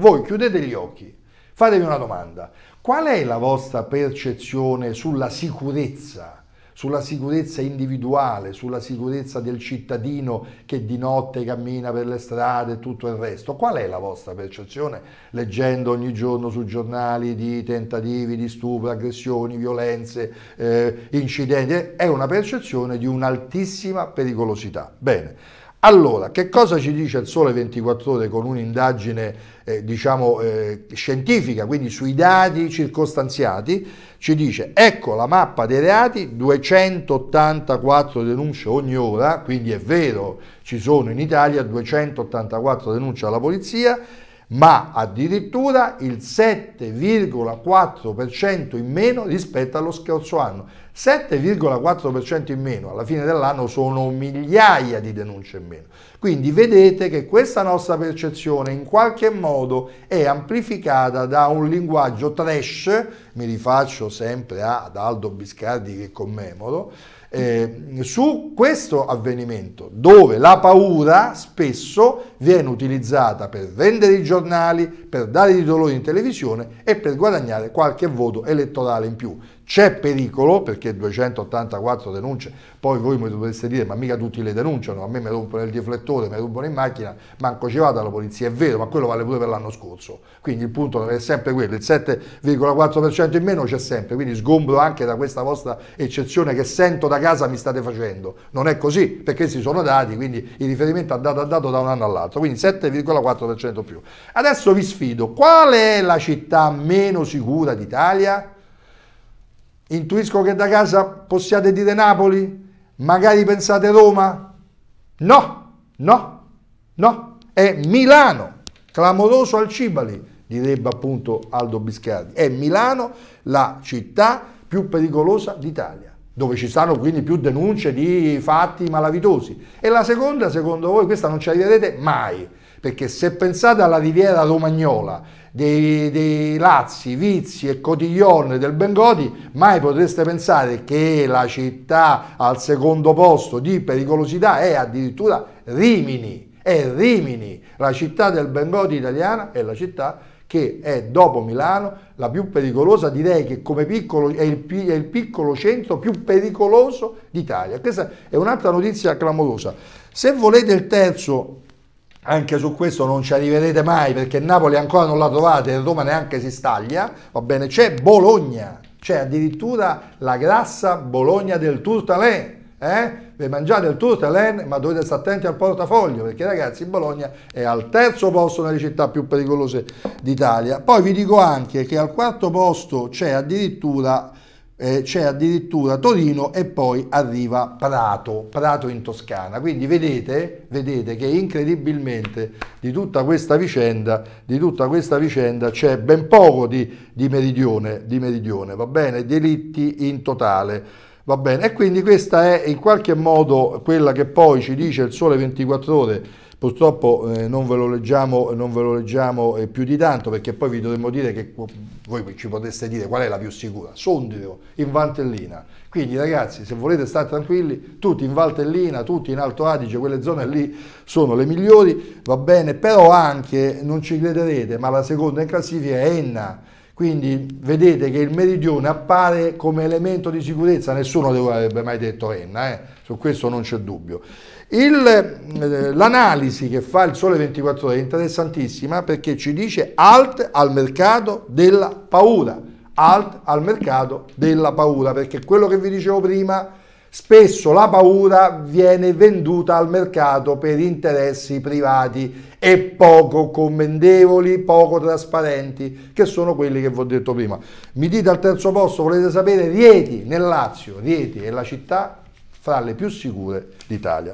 Voi chiudete gli occhi, fatevi una domanda. Qual è la vostra percezione sulla sicurezza? Sulla sicurezza individuale, sulla sicurezza del cittadino che di notte cammina per le strade e tutto il resto. Qual è la vostra percezione leggendo ogni giorno su giornali di tentativi di stupro, aggressioni, violenze, eh, incidenti? È una percezione di un'altissima pericolosità. Bene, allora, che cosa ci dice il Sole 24 Ore con un'indagine eh, diciamo, eh, scientifica, quindi sui dati circostanziati? Ci dice, ecco la mappa dei reati, 284 denunce ogni ora, quindi è vero, ci sono in Italia 284 denunce alla polizia, ma addirittura il 7,4% in meno rispetto allo scorso anno. 7,4% in meno, alla fine dell'anno sono migliaia di denunce in meno. Quindi vedete che questa nostra percezione in qualche modo è amplificata da un linguaggio trash mi rifaccio sempre ad Aldo Biscardi che commemoro, eh, su questo avvenimento dove la paura spesso viene utilizzata per vendere i giornali, per dare i dolori in televisione e per guadagnare qualche voto elettorale in più. C'è pericolo, perché 284 denunce, poi voi mi dovreste dire, ma mica tutti le denunciano, a me mi rompono il deflettore, mi rompono in macchina, manco ci vado alla polizia, è vero, ma quello vale pure per l'anno scorso. Quindi il punto è sempre quello, il 7,4% in meno c'è sempre, quindi sgombro anche da questa vostra eccezione che sento da casa mi state facendo. Non è così, perché si sono dati, quindi il riferimento è andato a dato da un anno all'altro, quindi 7,4% più. Adesso vi sfido, qual è la città meno sicura d'Italia? Intuisco che da casa possiate dire Napoli, magari pensate Roma. No, no, no, è Milano, clamoroso al Cibali, direbbe appunto Aldo Biscardi. È Milano la città più pericolosa d'Italia, dove ci stanno quindi più denunce di fatti malavitosi. E la seconda, secondo voi, questa non ci arriverete mai perché se pensate alla riviera romagnola dei, dei Lazzi, Vizi e Cotiglione del Bengodi, mai potreste pensare che la città al secondo posto di pericolosità è addirittura Rimini, è Rimini, la città del Bengodi italiana è la città che è dopo Milano la più pericolosa, direi che come piccolo è il, è il piccolo centro più pericoloso d'Italia. Questa è un'altra notizia clamorosa. Se volete il terzo anche su questo non ci arriverete mai perché Napoli ancora non la trovate, e Roma neanche si staglia, va bene, c'è Bologna, c'è addirittura la grassa Bologna del Turtalè, eh? Vi mangiate il Turtelen, ma dovete stare attenti al portafoglio, perché ragazzi Bologna è al terzo posto nelle città più pericolose d'Italia. Poi vi dico anche che al quarto posto c'è addirittura eh, c'è addirittura Torino e poi arriva Prato, Prato in Toscana. Quindi vedete, vedete che incredibilmente di tutta questa vicenda, c'è ben poco di, di, meridione, di meridione, va bene? Delitti in totale. Va bene, e quindi questa è in qualche modo quella che poi ci dice il Sole 24 Ore Purtroppo eh, non, ve leggiamo, non, ve lo leggiamo, eh, più di tanto perché poi vi dovremmo dire che voi ci potreste dire qual è la più sicura. Sondrio, in Valtellina. Quindi ragazzi se volete stare tranquilli, tutti in Valtellina, tutti in Alto Adige, quelle zone lì sono le migliori, va bene, però anche, non ci crederete, ma la seconda in classifica è Enna quindi vedete che il meridione appare come elemento di sicurezza, nessuno avrebbe mai detto Enna, eh? su questo non c'è dubbio. Eh, l'analisi che fa il Sole 24 Ore è interessantissima perché ci dice alt al mercato della paura, alt al mercato della paura, perché quello che vi dicevo prima spesso la paura viene venduta al mercato per interessi privati e poco commendevoli, poco trasparenti, che sono quelli che vi ho detto prima. Mi dite al terzo posto, volete sapere, Rieti nel Lazio, Rieti è la città fra le più sicure d'Italia.